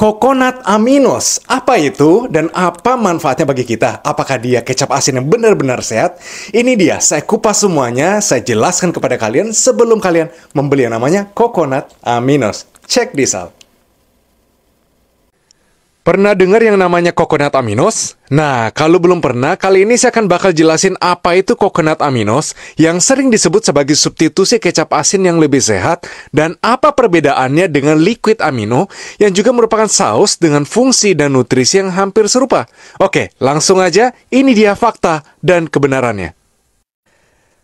Coconut aminos, apa itu dan apa manfaatnya bagi kita? Apakah dia kecap asin yang benar-benar sehat? Ini dia, saya kupas semuanya, saya jelaskan kepada kalian sebelum kalian membeli yang namanya coconut aminos. Check this out. Pernah dengar yang namanya coconut aminos? Nah, kalau belum pernah, kali ini saya akan bakal jelasin apa itu coconut aminos yang sering disebut sebagai substitusi kecap asin yang lebih sehat dan apa perbedaannya dengan liquid amino yang juga merupakan saus dengan fungsi dan nutrisi yang hampir serupa. Oke, langsung aja, ini dia fakta dan kebenarannya.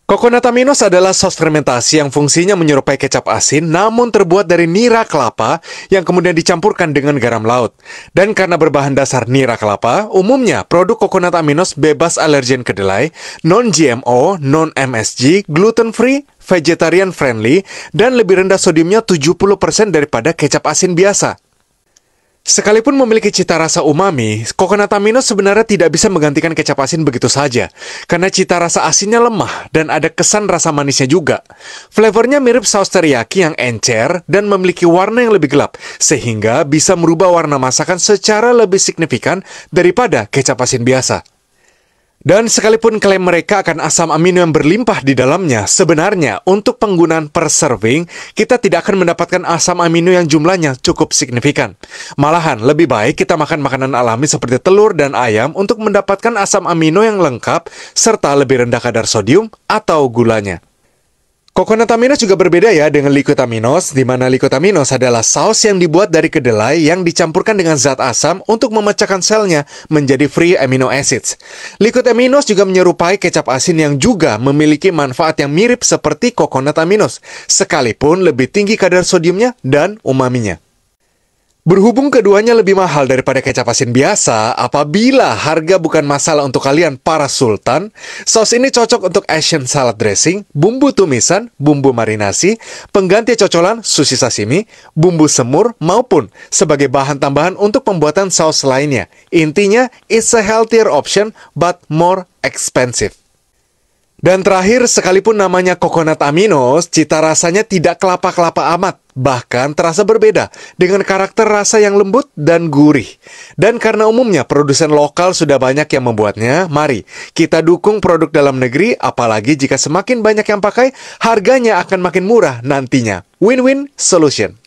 Coconut aminos adalah saus fermentasi yang fungsinya menyerupai kecap asin namun terbuat dari nira kelapa yang kemudian dicampurkan dengan garam laut. Dan karena berbahan dasar nira kelapa, umumnya produk coconut aminos bebas alergen kedelai, non-GMO, non-MSG, gluten-free, vegetarian friendly, dan lebih rendah sodiumnya 70% daripada kecap asin biasa. Sekalipun memiliki cita rasa umami, coconut amino sebenarnya tidak bisa menggantikan kecap asin begitu saja, karena cita rasa asinnya lemah dan ada kesan rasa manisnya juga. Flavornya mirip saus teriyaki yang encer dan memiliki warna yang lebih gelap, sehingga bisa merubah warna masakan secara lebih signifikan daripada kecap asin biasa. Dan sekalipun klaim mereka akan asam amino yang berlimpah di dalamnya, sebenarnya untuk penggunaan per serving, kita tidak akan mendapatkan asam amino yang jumlahnya cukup signifikan. Malahan, lebih baik kita makan makanan alami seperti telur dan ayam untuk mendapatkan asam amino yang lengkap serta lebih rendah kadar sodium atau gulanya. Coconut aminos juga berbeda ya dengan likotaminos, di mana likotaminos adalah saus yang dibuat dari kedelai yang dicampurkan dengan zat asam untuk memecahkan selnya menjadi free amino acids. aminos juga menyerupai kecap asin yang juga memiliki manfaat yang mirip seperti coconut aminos, sekalipun lebih tinggi kadar sodiumnya dan umaminya. Berhubung keduanya lebih mahal daripada kecap asin biasa, apabila harga bukan masalah untuk kalian para sultan, saus ini cocok untuk Asian salad dressing, bumbu tumisan, bumbu marinasi, pengganti cocolan, sushi sashimi, bumbu semur, maupun sebagai bahan tambahan untuk pembuatan saus lainnya. Intinya, it's a healthier option, but more expensive. Dan terakhir, sekalipun namanya coconut aminos, cita rasanya tidak kelapa-kelapa amat bahkan terasa berbeda dengan karakter rasa yang lembut dan gurih. Dan karena umumnya produsen lokal sudah banyak yang membuatnya, mari kita dukung produk dalam negeri apalagi jika semakin banyak yang pakai, harganya akan makin murah nantinya. Win-win solution.